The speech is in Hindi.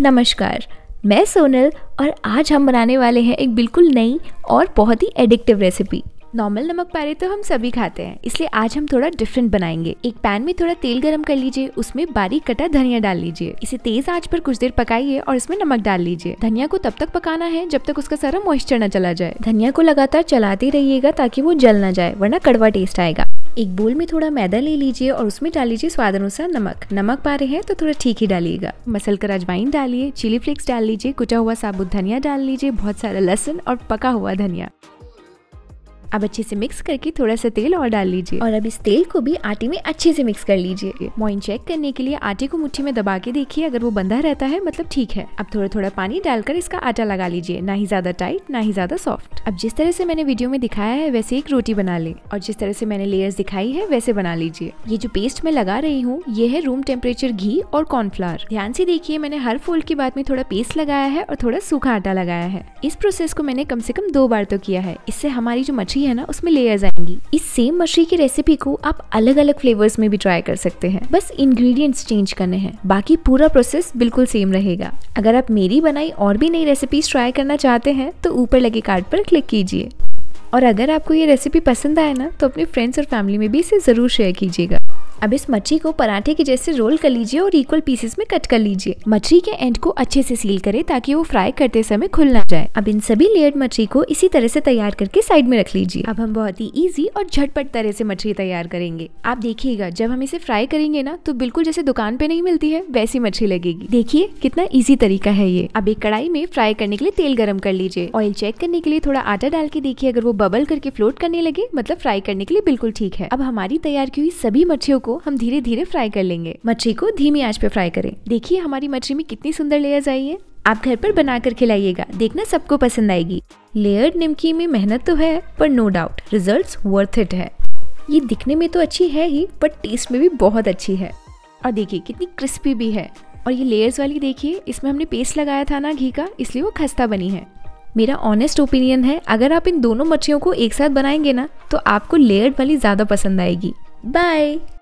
नमस्कार मैं सोनल और आज हम बनाने वाले हैं एक बिल्कुल नई और बहुत ही एडिक्टिव रेसिपी नॉर्मल नमक पारे तो हम सभी खाते हैं इसलिए आज हम थोड़ा डिफरेंट बनाएंगे एक पैन में थोड़ा तेल गरम कर लीजिए उसमें बारीक कटा धनिया डाल लीजिए इसे तेज आंच पर कुछ देर पकाइए और इसमें नमक डाल लीजिए धनिया को तब तक पकाना है जब तक उसका सारा मॉइस्चर न चला जाए धनिया को लगातार चलाते रहिएगा ताकि वो जल ना जाए वरना कड़वा टेस्ट आएगा एक बोल में थोड़ा मैदा ले लीजिए और उसमें डाल लीजिए स्वाद अनुसार नमक नमक पा रहे हैं तो थोड़ा ठीक ही डालिएगा मसल कर अजवाइन डालिए चिली फ्लेक्स डाल लीजिए कुटा हुआ साबुत धनिया डाल लीजिए बहुत सारा लहसुन और पका हुआ धनिया अब अच्छे से मिक्स करके थोड़ा सा तेल और डाल लीजिए और अब इस तेल को भी आटे में अच्छे से मिक्स कर लीजिए मोइन चेक करने के लिए आटे को मुट्ठी में दबा के देखिए अगर वो बंधा रहता है मतलब ठीक है अब थोड़ा थोड़ा पानी डालकर इसका आटा लगा लीजिए ना ही ज्यादा टाइट ना ही ज्यादा सॉफ्ट अब जिस तरह से मैंने वीडियो में दिखाया है वैसे एक रोटी बना ले और जिस तरह से मैंने लेयर्स दिखाई है वैसे बना लीजिए ये जो पेस्ट मैं लगा रही हूँ ये है रूम टेम्परेचर घी और कॉर्नफ्लावर ध्यान से देखिए मैंने हर फोल्ड के बाद में थोड़ा पेस्ट लगाया है और थोड़ा सूखा आटा लगाया है इस प्रोसेस को मैंने कम से कम दो बार तो किया है इससे हमारी जो मछली मछली है ना उसमें लेयर्स आएंगी इस सेम मछली की रेसिपी को आप अलग अलग फ्लेवर्स में भी ट्राई कर सकते हैं बस इंग्रेडिएंट्स चेंज करने हैं बाकी पूरा प्रोसेस बिल्कुल सेम रहेगा अगर आप मेरी बनाई और भी नई रेसिपीज ट्राई करना चाहते हैं तो ऊपर लगे कार्ड पर क्लिक कीजिए और अगर आपको ये रेसिपी पसंद आए ना तो अपने फ्रेंड्स और फैमिली में भी इसे ज़रूर शेयर कीजिएगा अब इस मछली को पराठे के जैसे रोल कर लीजिए और इक्वल पीसेस में कट कर लीजिए मछली के एंड को अच्छे से सील करें ताकि वो फ्राई करते समय खुल ना जाए अब इन सभी लेयर्ड मछली को इसी तरह से तैयार करके साइड में रख लीजिए अब हम बहुत ही ईजी और झटपट तरह से मछली तैयार करेंगे आप देखिएगा जब हम इसे फ्राई करेंगे ना तो बिल्कुल जैसे दुकान पे नहीं मिलती है वैसी मछली लगेगी देखिए कितना ईजी तरीका है ये अब एक कढ़ाई में फ्राई करने के लिए तेल गर्म कर लीजिए ऑयल चेक करने के लिए थोड़ा आटा डाल के देखिए अगर वो बबल करके फ्लोट करने लगे मतलब फ्राई करने के लिए बिल्कुल ठीक है अब हमारी तैयार की हुई सभी मछियों को को हम धीरे धीरे फ्राई कर लेंगे मछली को धीमी आंच पे फ्राई करें देखिए हमारी मछली में कितनी सुंदर लेयर्स आई है आप घर पर बनाकर खिलाइएगा देखना सबको पसंद आएगी लेयर्ड निमकी में मेहनत तो है पर no doubt results worth it है ये दिखने में तो अच्छी है ही पर टेस्ट में भी बहुत अच्छी है और देखिए कितनी क्रिस्पी भी है और ये लेयर्स वाली देखिए इसमें हमने पेस्ट लगाया था ना घी का इसलिए वो खस्ता बनी है मेरा ऑनेस्ट ओपिनियन है अगर आप इन दोनों मछलियों को एक साथ बनाएंगे ना तो आपको लेयर्ड वाली ज़्यादा पसंद आएगी बाय